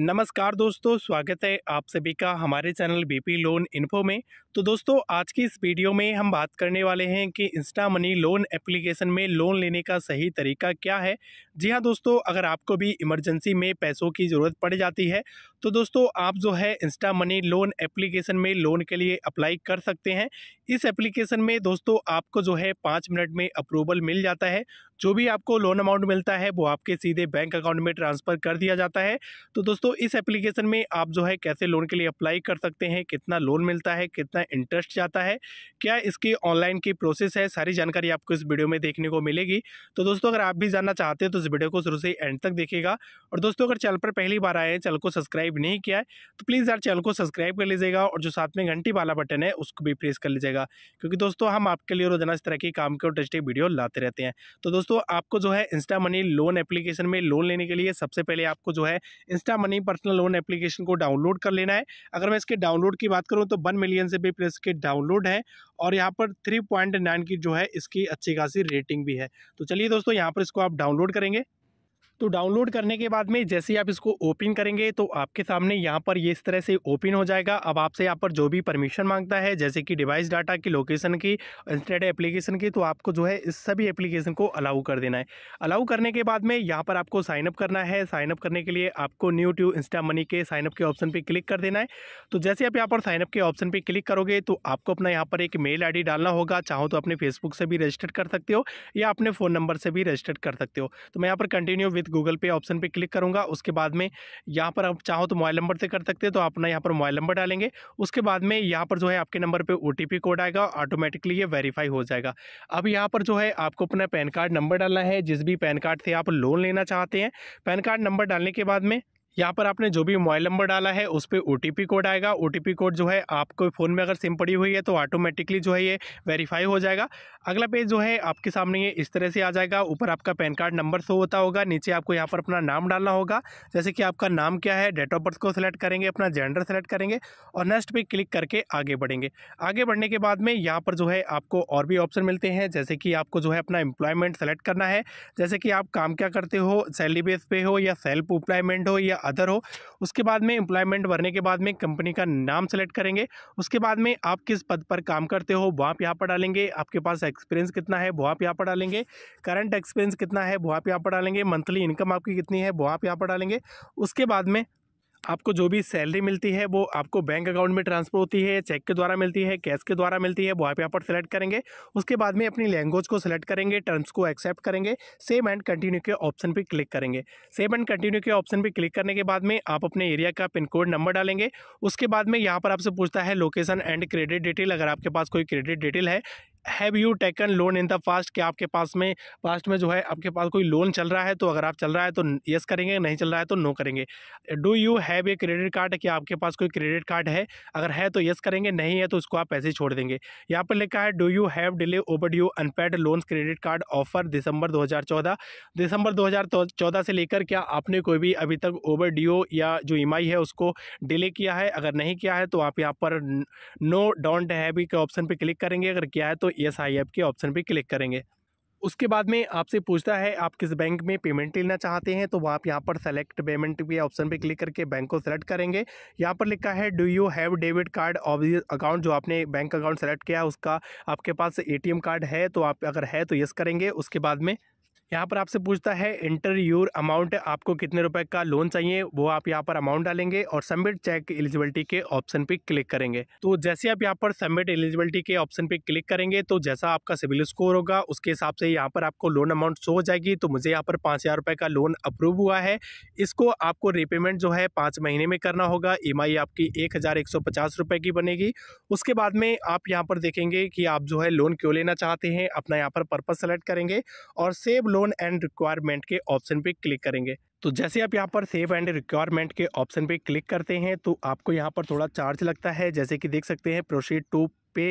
नमस्कार दोस्तों स्वागत है आप सभी का हमारे चैनल बीपी लोन इन्फो में तो दोस्तों आज की इस वीडियो में हम बात करने वाले हैं कि इंस्टा मनी लोन एप्लीकेशन में लोन लेने का सही तरीका क्या है जी हाँ दोस्तों अगर आपको भी इमरजेंसी में पैसों की ज़रूरत पड़ जाती है तो दोस्तों आप जो है इंस्टा मनी लोन एप्लीकेशन में लोन के लिए अप्लाई कर सकते हैं इस एप्लीकेशन में दोस्तों आपको जो है पाँच मिनट में अप्रूवल मिल जाता है जो भी आपको लोन अमाउंट मिलता है वो आपके सीधे बैंक अकाउंट में ट्रांसफ़र कर दिया जाता है तो दोस्तों इस एप्लीकेशन में आप जो है कैसे लोन के लिए अप्लाई कर सकते हैं कितना लोन मिलता है कितना इंटरेस्ट जाता है क्या इसकी ऑनलाइन की प्रोसेस है सारी जानकारी आपको इस वीडियो में देखने को मिलेगी तो दोस्तों अगर आप भी जानना चाहते हो तो इस वीडियो को शुरू से एंड तक देखेगा और दोस्तों अगर चैनल पर पहली बार आए हैं चैनल को सब्सक्राइब नहीं किया है तो प्लीज़ यार चैनल को सब्सक्राइब कर लीजिएगा और जो साथ में घंटी वाला बटन है उसको भी प्रेस कर लीजिएगा क्योंकि दोस्तों हम आपके लिए रोजाना इस तरह की काम के और टेस्टिंग वीडियो लाते रहते हैं तो दोस्तों दोस्तों आपको जो है इंस्टा मनी लोन एप्लीकेशन में लोन लेने के लिए सबसे पहले आपको जो है Insta Money personal loan application को डाउनलोड कर लेना है अगर मैं इसके डाउनलोड की बात करूँ तो वन मिलियन से भी प्लस के डाउनलोड है और यहाँ पर थ्री पॉइंट नाइन की जो है इसकी अच्छी खासी रेटिंग भी है तो चलिए दोस्तों यहाँ पर इसको आप डाउनलोड करेंगे तो डाउनलोड करने के बाद में जैसे ही आप इसको ओपन करेंगे तो आपके सामने यहाँ पर ये इस तरह से ओपन हो जाएगा अब आपसे यहाँ पर जो भी परमिशन मांगता है जैसे कि डिवाइस डाटा की लोकेशन की इंटरनेट एप्लीकेशन की तो आपको जो है इस सभी एप्लीकेशन को अलाउ कर देना है अलाउ करने के बाद में यहाँ पर आपको साइनअप करना है साइनअप करने के लिए आपको न्यू ट्यू इंस्टा मनी के साइनअप के ऑप्शन पर क्लिक कर देना है तो जैसे आप यहाँ पर साइनअप के ऑप्शन पर क्लिक करोगे तो आपको अपना यहाँ पर एक मेल आई डालना होगा चाहो तो अपने फेसबुक से भी रजिस्टर्ड कर सकते हो या अपने फ़ोन नंबर से भी रजिस्टर्ड कर सकते हो तो मैं यहाँ पर कंटिन्यू विद विद गूगल पे ऑप्शन पे क्लिक करूँगा उसके बाद में यहाँ पर आप चाहो तो मोबाइल नंबर से कर सकते हैं तो अपना यहाँ पर मोबाइल नंबर डालेंगे उसके बाद में यहाँ पर जो है आपके नंबर पर ओ कोड आएगा ऑटोमेटिकली ये वेरीफाई हो जाएगा अब यहाँ पर जो है आपको अपना पैन कार्ड नंबर डालना है जिस भी पैन कार्ड से आप लोन लेना चाहते हैं पैन कार्ड नंबर डालने के बाद में यहाँ पर आपने जो भी मोबाइल नंबर डाला है उस पर ओ कोड आएगा ओ कोड जो है आपको फ़ोन में अगर सिम पड़ी हुई है तो ऑटोमेटिकली जो है ये वेरीफाई हो जाएगा अगला पेज जो है आपके सामने ये इस तरह से आ जाएगा ऊपर आपका पैन कार्ड नंबर शो होता होगा नीचे आपको यहाँ पर अपना नाम डालना होगा जैसे कि आपका नाम क्या है डेट ऑफ बर्थ को सिलेक्ट करेंगे अपना जेंडर सेलेक्ट करेंगे और नेक्स्ट पे क्लिक करके आगे बढ़ेंगे आगे बढ़ने के बाद में यहाँ पर जो है आपको और भी ऑप्शन मिलते हैं जैसे कि आपको जो है अपना एम्प्लॉयमेंट सेलेक्ट करना है जैसे कि आप काम क्या करते हो सैलरी बेस पे हो या सेल्फ एम्प्लॉयमेंट हो या अदर हो उसके बाद में एम्प्लॉयमेंट भरने के बाद में कंपनी का नाम सेलेक्ट करेंगे उसके बाद में आप किस पद पर काम करते हो वो आप यहाँ पर डालेंगे आपके पास एक्सपीरियंस कितना है वो आप यहाँ पर डालेंगे करंट एक्सपीरियंस कितना है वो आप यहाँ पर डालेंगे मंथली इनकम आपकी कितनी है वो आप यहाँ पर डालेंगे उसके बाद में आपको जो भी सैलरी मिलती है वो आपको बैंक अकाउंट में ट्रांसफर होती है चेक के द्वारा मिलती है कैश के द्वारा मिलती है वहाँ आप यहाँ पर सेलेक्ट करेंगे उसके बाद में अपनी लैंग्वेज को सेलेक्ट करेंगे टर्म्स को एक्सेप्ट करेंगे सेम एंड कंटिन्यू के ऑप्शन पर क्लिक करेंगे सेम एंड कंटिन्यू के ऑप्शन पर क्लिक करने के बाद में आप अपने एरिया का पिन कोड नंबर डालेंगे उसके बाद में यहाँ पर आपसे पूछता है लोकेशन एंड क्रेडिट डिटेल अगर आपके पास कोई क्रेडिट डिटेल है have you taken loan in the past कि आपके पास में फास्ट में जो है आपके पास कोई लोन चल रहा है तो अगर आप चल रहा है तो यस करेंगे नहीं चल रहा है तो नो करेंगे do you have a credit card कि आपके पास कोई क्रेडिट कार्ड है अगर है तो येस करेंगे नहीं है तो उसको आप पैसे छोड़ देंगे यहाँ पर लिखा है do you have delay overdue unpaid loans credit card offer दिसंबर चौदह दिसंबर तो, चौदह से लेकर क्या आपने कोई भी अभी तक ओवर ओ या जो ई e है उसको डिले किया है अगर नहीं किया है तो आप यहाँ पर नो डोंट हैव के ऑप्शन पर क्लिक करेंगे अगर किया है तो यस आई एफ के ऑप्शन पर क्लिक करेंगे उसके बाद में आपसे पूछता है आप किस बैंक में पेमेंट लेना चाहते हैं तो आप यहाँ पर सेलेक्ट पेमेंट के ऑप्शन पे क्लिक करके बैंक को सेलेक्ट करेंगे यहाँ पर लिखा है do you have debit card of account जो आपने बैंक अकाउंट सेलेक्ट किया है उसका आपके पास एटीएम कार्ड है तो आप अगर है तो यस करेंगे उसके बाद में यहाँ पर आपसे पूछता है इंटर यूर अमाउंट आपको कितने रुपए का लोन चाहिए वो आप यहाँ पर अमाउंट डालेंगे और सबमिट चेक एलिजिबिलिटी के ऑप्शन पे क्लिक करेंगे तो जैसे आप यहाँ पर सबमिट एलिजिबिलिटी के ऑप्शन पे क्लिक करेंगे तो जैसा आपका सिविल स्कोर होगा उसके हिसाब से यहाँ पर आपको लोन अमाउंट शो हो जाएगी तो मुझे यहाँ पर पाँच हज़ार का लोन अप्रूव हुआ है इसको आपको रिपेमेंट जो है पाँच महीने में करना होगा ई e आपकी एक हज़ार एक सौ पचास की बनेगी उसके बाद में आप यहाँ पर देखेंगे कि आप जो है लोन क्यों लेना चाहते हैं अपना यहाँ पर पर्पज़ सेलेक्ट करेंगे और सेव लोन एंड रिक्वायरमेंट के ऑप्शन पे क्लिक करेंगे तो जैसे आप यहाँ पर सेव एंड रिक्वायरमेंट के ऑप्शन पे क्लिक करते हैं तो आपको यहाँ पर थोड़ा चार्ज लगता है जैसे कि देख सकते हैं proceed to pay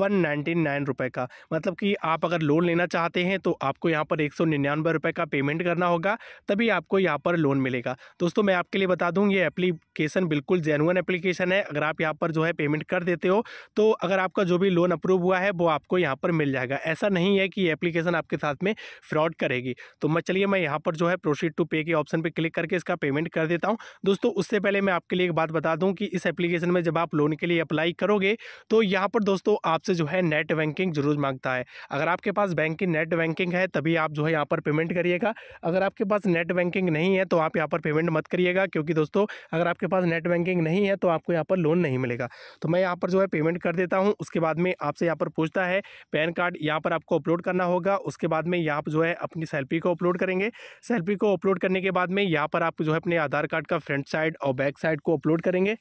one ninety nine रुपये का मतलब कि आप अगर लोन लेना चाहते हैं तो आपको यहाँ पर एक सौ निन्यानवे रुपये का पेमेंट करना होगा तभी आपको यहाँ पर लोन मिलेगा दोस्तों मैं आपके लिए बता दूँ ये एप्लीकेशन बिल्कुल जेनुअन एप्लीकेशन है अगर आप यहाँ पर जो है पेमेंट कर देते हो तो अगर आपका जो भी लोन अप्रूव हुआ है वो आपको यहाँ पर मिल जाएगा ऐसा नहीं है कि ये एप्लीकेशन आपके साथ में फ्रॉड करेगी तो मैं चलिए मैं यहाँ पर जो है प्रोसीड टू पे के ऑप्शन पर क्लिक करके इसका पेमेंट कर देता हूँ दोस्तों उससे पहले मैं आपके लिए एक बात बता दूँ कि इस एप्लीकेशन में जब आप लोन के लिए अप्लाई करोगे तो यहाँ पर दोस्तों आपसे जो है नेट बैंकिंग जरूर मांगता है अगर आपके पास बैंक की नेट बैंकिंग है तभी आप जो है यहाँ पर पेमेंट करिएगा अगर आपके पास नेट बैंकिंग नहीं है तो आप यहाँ पर पेमेंट मत करिएगा क्योंकि दोस्तों अगर आपके पास नेट बैंकिंग नहीं है तो आपको यहाँ पर लोन नहीं मिलेगा तो मैं यहाँ पर जो है पेमेंट कर देता हूँ उसके बाद में आपसे यहाँ पर पूछता है पैन कार्ड यहाँ पर आपको अपलोड करना होगा उसके बाद में यहाँ पर जो है अपनी सेल्फी को अपलोड करेंगे सेल्फी को अपलोड करने के बाद में यहाँ पर आप जो है अपने आधार कार्ड का फ्रंट साइड और बैक साइड को अपलोड करेंगे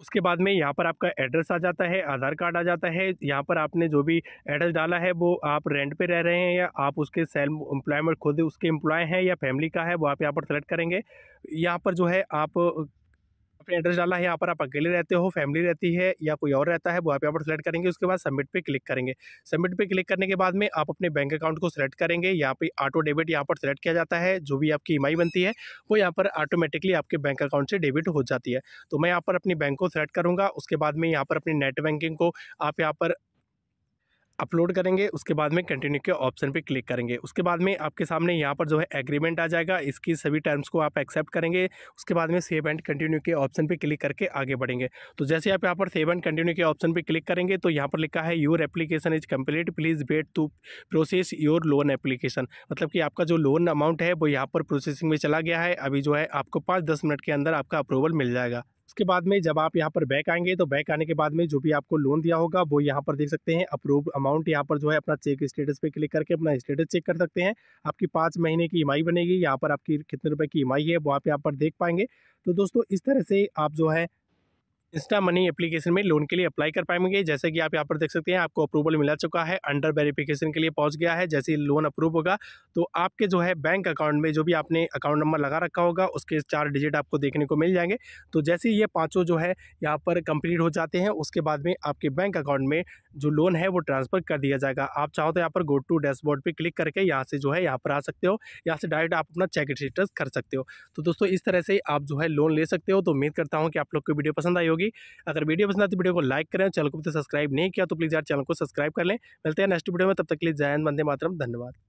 उसके बाद में यहाँ पर आपका एड्रेस आ जाता है आधार कार्ड आ जाता है यहाँ पर आपने जो भी एड्रेस डाला है वो आप रेंट पे रह रहे हैं या आप उसके सेल्फ एम्प्लॉयमेंट खुद उसके एम्प्लॉय हैं या फैमिली का है वो आप यहाँ पर सेलेक्ट करेंगे यहाँ पर जो है आप आपने एड्रेस डाला है यहाँ पर आप अकेले रहते हो फैमिली रहती है या कोई और रहता है वो आप यहाँ पर सेलेक्ट करेंगे उसके बाद सबमिट पे क्लिक करेंगे सबमिट पे क्लिक करने के बाद में आप अपने बैंक अकाउंट को सेलेक्ट करेंगे यहाँ पे ऑटो डेबिट यहाँ पर सेलेक्ट किया जाता है जो भी आपकी ई बनती है वो यहाँ पर ऑटोमेटिकली आपके बैंक अकाउंट से डेबिट हो जाती है तो मैं यहाँ पर अपनी बैंक को सेलेक्ट करूँगा उसके बाद में यहाँ पर अपनी नेट बैंकिंग को आप यहाँ पर अपलोड करेंगे उसके बाद में कंटिन्यू के ऑप्शन पे क्लिक करेंगे उसके बाद में आपके सामने यहाँ पर जो है एग्रीमेंट आ जाएगा इसकी सभी टर्म्स को आप एक्सेप्ट करेंगे उसके बाद में सेव एंड कंटिन्यू के ऑप्शन पे क्लिक करके आगे बढ़ेंगे तो जैसे आप यहाँ पर सेव एंड कंटिन्यू के ऑप्शन पर क्लिक करेंगे तो यहाँ पर लिखा है your application is complete please wait to process your loan application मतलब कि आपका जो लोन अमाउंट है वो यहाँ पर प्रोसेसिंग में चला गया है अभी जो है आपको पाँच दस मिनट के अंदर आपका अप्रूवल मिल जाएगा उसके बाद में जब आप यहाँ पर बैक आएंगे तो बैक आने के बाद में जो भी आपको लोन दिया होगा वो यहाँ पर देख सकते हैं अप्रूव अमाउंट यहाँ पर जो है अपना चेक स्टेटस पे क्लिक करके अपना स्टेटस चेक कर सकते हैं आपकी पाँच महीने की ई e बनेगी यहाँ पर आपकी कितने रुपये की ई e है वो आप यहाँ पर देख पाएंगे तो दोस्तों इस तरह से आप जो है इंस्टा मनी एप्लीकेशन में लोन के लिए अप्लाई कर पाएंगे जैसे कि आप यहाँ पर देख सकते हैं आपको अप्रूवल मिला चुका है अंडर वेरिफिकेशन के लिए पहुँच गया है जैसे लोन अप्रूव होगा तो आपके जो है बैंक अकाउंट में जो भी आपने अकाउंट नंबर लगा रखा होगा उसके चार डिजिट आपको देखने को मिल जाएंगे तो जैसे ये पाँचों जो है यहाँ पर कंप्लीट हो जाते हैं उसके बाद में आपके बैंक अकाउंट में जो लोन है वो ट्रांसफ़र कर दिया जाएगा आप चाहो तो यहाँ पर गो टू डैशबोर्ड पर क्लिक करके यहाँ से जो है यहाँ पर आ सकते हो यहाँ से डायरेक्ट आप अपना चेक स्टेटस कर सकते हो तो दोस्तों इस तरह से आप जो है लोन ले सकते हो तो उम्मीद करता हूँ कि आप लोग को वीडियो पसंद आई होगी होगी अगर वीडियो पसंद आती वीडियो को लाइक करें चैनल को सब्सक्राइब नहीं किया तो प्लीज़ यार चैनल को सब्सक्राइब कर लें मिलते हैं नेक्स्ट वीडियो में तब तक के लिए जैन बंदे मातरम धन्यवाद